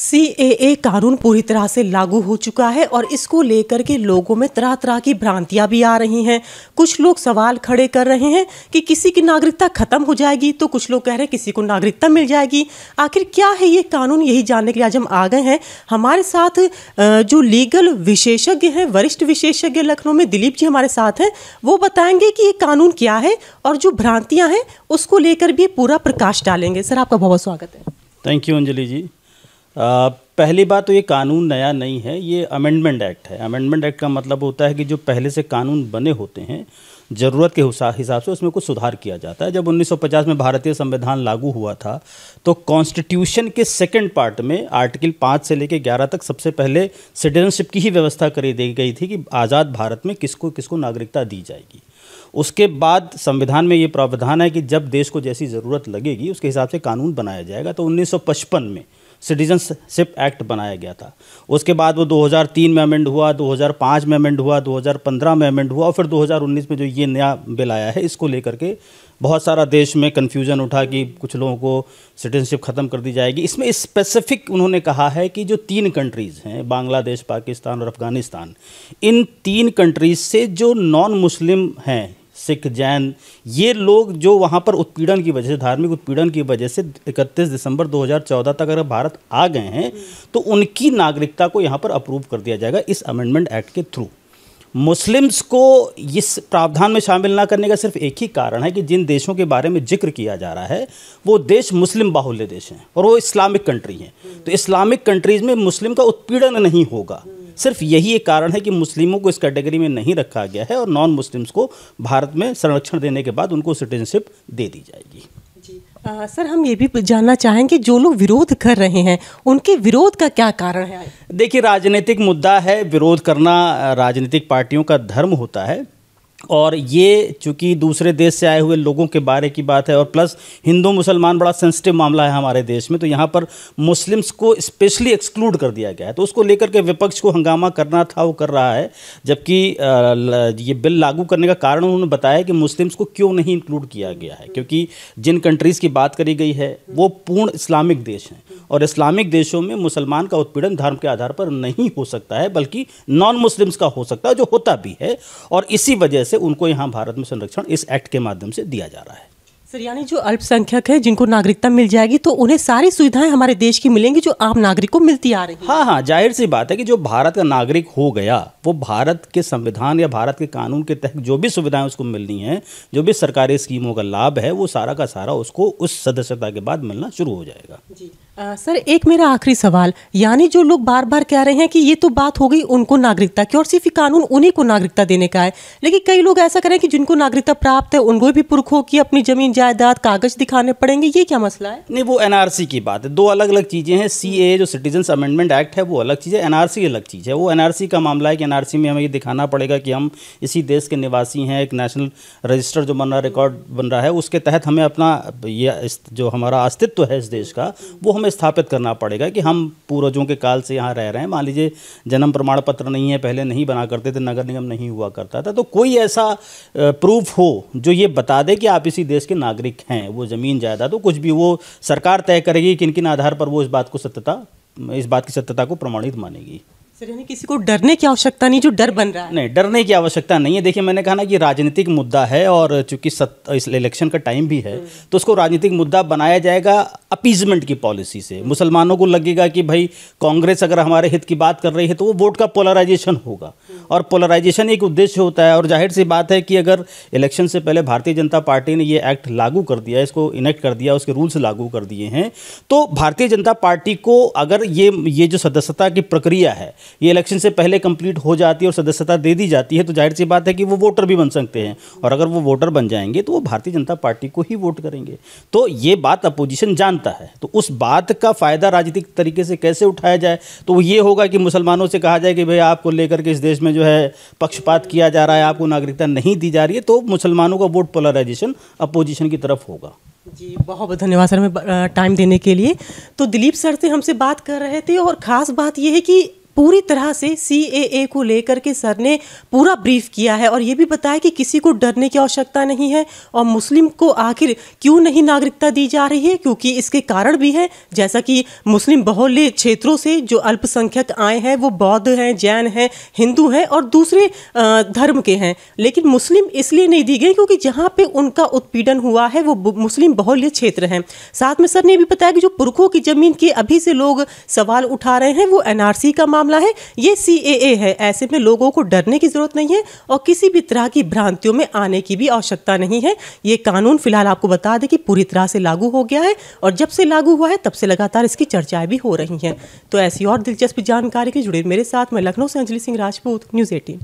सी ए ए कानून पूरी तरह से लागू हो चुका है और इसको लेकर के लोगों में तरह तरह की भ्रांतियां भी आ रही हैं कुछ लोग सवाल खड़े कर रहे हैं कि किसी की नागरिकता खत्म हो जाएगी तो कुछ लोग कह रहे हैं किसी को नागरिकता मिल जाएगी आखिर क्या है ये कानून यही जानने के लिए आज हम आ गए हैं हमारे साथ जो लीगल विशेषज्ञ हैं वरिष्ठ विशेषज्ञ लखनऊ में दिलीप जी हमारे साथ हैं वो बताएंगे कि ये कानून क्या है और जो भ्रांतियाँ हैं उसको लेकर भी पूरा प्रकाश डालेंगे सर आपका बहुत स्वागत है थैंक यू अंजलि जी पहली बात तो ये कानून नया नहीं है ये अमेंडमेंट एक्ट है अमेंडमेंट एक्ट का मतलब होता है कि जो पहले से कानून बने होते हैं ज़रूरत के हिसाब से उसमें कुछ सुधार किया जाता है जब 1950 में भारतीय संविधान लागू हुआ था तो कॉन्स्टिट्यूशन के सेकंड पार्ट में आर्टिकल पाँच से लेकर ग्यारह तक सबसे पहले सिटीजनशिप की ही व्यवस्था करी दी गई थी कि आज़ाद भारत में किसको किसको नागरिकता दी जाएगी उसके बाद संविधान में ये प्रावधान है कि जब देश को जैसी ज़रूरत लगेगी उसके हिसाब से कानून बनाया जाएगा तो उन्नीस में सिटीजनशिप एक्ट बनाया गया था उसके बाद वो 2003 में अमेंड हुआ 2005 में अमेंड हुआ 2015 में अमेंड हुआ और फिर 2019 में जो ये नया बिल आया है इसको लेकर के बहुत सारा देश में कन्फ्यूजन उठा कि कुछ लोगों को सिटीजनशिप ख़त्म कर दी जाएगी इसमें स्पेसिफिक उन्होंने कहा है कि जो तीन कंट्रीज़ हैं बांग्लादेश पाकिस्तान और अफ़गानिस्तान इन तीन कंट्रीज़ से जो नॉन मुस्लिम हैं सिख जैन ये लोग जो वहाँ पर उत्पीड़न की वजह से धार्मिक उत्पीड़न की वजह से 31 दिसंबर 2014 तक अगर भारत आ गए हैं तो उनकी नागरिकता को यहाँ पर अप्रूव कर दिया जाएगा इस अमेंडमेंट एक्ट के थ्रू मुस्लिम्स को इस प्रावधान में शामिल ना करने का सिर्फ एक ही कारण है कि जिन देशों के बारे में जिक्र किया जा रहा है वो देश मुस्लिम बाहुल्य देश हैं और वो इस्लामिक कंट्री हैं तो इस्लामिक कंट्रीज़ में मुस्लिम का उत्पीड़न नहीं होगा सिर्फ यही एक कारण है कि मुस्लिमों को इस कैटेगरी में नहीं रखा गया है और नॉन मुस्लिम्स को भारत में संरक्षण देने के बाद उनको सिटीजनशिप दे दी जाएगी आ, सर हम ये भी जानना चाहेंगे जो लोग विरोध कर रहे हैं उनके विरोध का क्या कारण है देखिए राजनीतिक मुद्दा है विरोध करना राजनीतिक पार्टियों का धर्म होता है और ये चूँकि दूसरे देश से आए हुए लोगों के बारे की बात है और प्लस हिंदू मुसलमान बड़ा सेंसिटिव मामला है हमारे देश में तो यहाँ पर मुस्लिम्स को स्पेशली एक्सक्लूड कर दिया गया है तो उसको लेकर के विपक्ष को हंगामा करना था वो कर रहा है जबकि ये बिल लागू करने का कारण उन्होंने बताया कि मुस्लिम्स को क्यों नहीं इंक्लूड किया गया है क्योंकि जिन कंट्रीज़ की बात करी गई है वो पूर्ण इस्लामिक देश हैं और इस्लामिक देशों में मुसलमान का उत्पीड़न धर्म के आधार पर नहीं हो सकता है बल्कि नॉन मुस्लिम्स का हो सकता है जो होता भी है और इसी वजह से से उनको यहाँ भारत में संरक्षण इस एक्ट के माध्यम से दिया जा रहा है सर यानी जो अल्पसंख्यक है जिनको नागरिकता मिल जाएगी तो उन्हें सारी सुविधाएं हमारे देश की मिलेंगी जो आम नागरिक को मिलती आ रही है हाँ हाँ जाहिर सी बात है कि जो भारत का नागरिक हो गया वो भारत के संविधान या भारत के कानून के तहत जो भी सुविधाएं उसको मिलनी है जो भी सरकारी स्कीमों का लाभ है वो सारा का सारा उसको उस सदस्यता के बाद मिलना शुरू हो जाएगा जी आ, सर एक मेरा आखिरी सवाल यानी जो लोग बार बार कह रहे हैं कि ये तो बात हो गई उनको नागरिकता की और सिर्फ कानून उन्हीं को नागरिकता देने का है लेकिन कई लोग ऐसा करें कि जिनको नागरिकता प्राप्त है उनको भी पुरखों की अपनी जमीन जायदाद कागज दिखाने पड़ेंगे ये क्या मसला है नहीं वो एनआरसी की बात है दो अलग अलग चीज़ें हैं सी ए जो सिटीजन अमेंडमेंट एक्ट है वो अलग चीज़ है एनआरसी अलग चीज़ है वो एनआरसी का मामला है कि एनआरसी में हमें ये दिखाना पड़ेगा कि हम इसी देश के निवासी हैं एक नेशनल रजिस्टर जो बन रहा रिकॉर्ड बन रहा है उसके तहत हमें अपना ये जो हमारा अस्तित्व है इस देश का वो हम हमें स्थापित करना पड़ेगा कि हम पूर्वजों के काल से यहाँ रह रहे हैं मान लीजिए जन्म प्रमाण पत्र नहीं है पहले नहीं बना करते थे नगर निगम नहीं हुआ करता था तो कोई ऐसा प्रूफ हो जो ये बता दे कि आप इसी देश के नागरिक हैं वो ज़मीन जायदाद तो कुछ भी वो सरकार तय करेगी किन किन आधार पर वो इस बात को सत्यता इस बात की सत्यता को प्रमाणित मानेगी सर यानी किसी को डरने की आवश्यकता नहीं जो डर बन रहा है नहीं डरने की आवश्यकता नहीं है देखिए मैंने कहा ना कि राजनीतिक मुद्दा है और चूंकि सत इस इलेक्शन का टाइम भी है हम्म। तो उसको राजनीतिक मुद्दा बनाया जाएगा अपीजमेंट की पॉलिसी से मुसलमानों को लगेगा कि भाई कांग्रेस अगर हमारे हित की बात कर रही है तो वो वोट का पोलराइजेशन होगा और पोलराइजेशन एक उद्देश्य होता है और जाहिर सी बात है कि अगर इलेक्शन से पहले भारतीय जनता पार्टी ने ये एक्ट लागू कर दिया इसको इनेक्ट कर दिया उसके रूल्स लागू कर दिए हैं तो भारतीय जनता पार्टी को अगर ये ये जो सदस्यता की प्रक्रिया है ये इलेक्शन से पहले कंप्लीट हो जाती है और सदस्यता दे दी जाती है तो जाहिर सी बात है कि वो वोटर भी बन सकते हैं और अगर वो वोटर बन जाएंगे तो वो भारतीय जनता पार्टी को ही वोट करेंगे तो ये बात अपोजिशन जानता है तो उस बात का फ़ायदा राजनीतिक तरीके से कैसे उठाया जाए तो ये होगा कि मुसलमानों से कहा जाए कि भाई आपको लेकर के इस देश में जो है पक्षपात किया जा रहा है आपको नागरिकता नहीं दी जा रही है तो मुसलमानों का वोट पोलराइजेशन अपोजिशन की तरफ होगा जी बहुत बहुत धन्यवाद सर हमें टाइम देने के लिए तो दिलीप सर से हमसे बात कर रहे थे और ख़ास बात यह है कि पूरी तरह से सी को लेकर के सर ने पूरा ब्रीफ किया है और ये भी बताया कि किसी को डरने की आवश्यकता नहीं है और मुस्लिम को आखिर क्यों नहीं नागरिकता दी जा रही है क्योंकि इसके कारण भी है जैसा कि मुस्लिम बहुल्य क्षेत्रों से जो अल्पसंख्यक आए हैं वो बौद्ध हैं जैन हैं हिंदू हैं और दूसरे धर्म के हैं लेकिन मुस्लिम इसलिए नहीं दी गई क्योंकि जहाँ पे उनका उत्पीड़न हुआ है वो मुस्लिम बहुल्य क्षेत्र हैं साथ में सर ने भी बताया कि जो पुरखों की ज़मीन के अभी से लोग सवाल उठा रहे हैं वो एनआरसी का मामला है ये सी है ऐसे में लोगों को डरने की ज़रूरत नहीं है और किसी भी तरह की भ्रांतियों में आने की भी आवश्यकता नहीं है ये कानून फिलहाल आपको बता दें कि पूरी तरह से लागू हो गया है और जब से लागू हुआ है तब से लगातार इसकी चर्चाएं भी हो रही हैं तो ऐसी और दिलचस्प जानकारी के जुड़े मेरे साथ मैं लखनऊ से अंजलि सिंह राजपूत न्यूज़ एटीन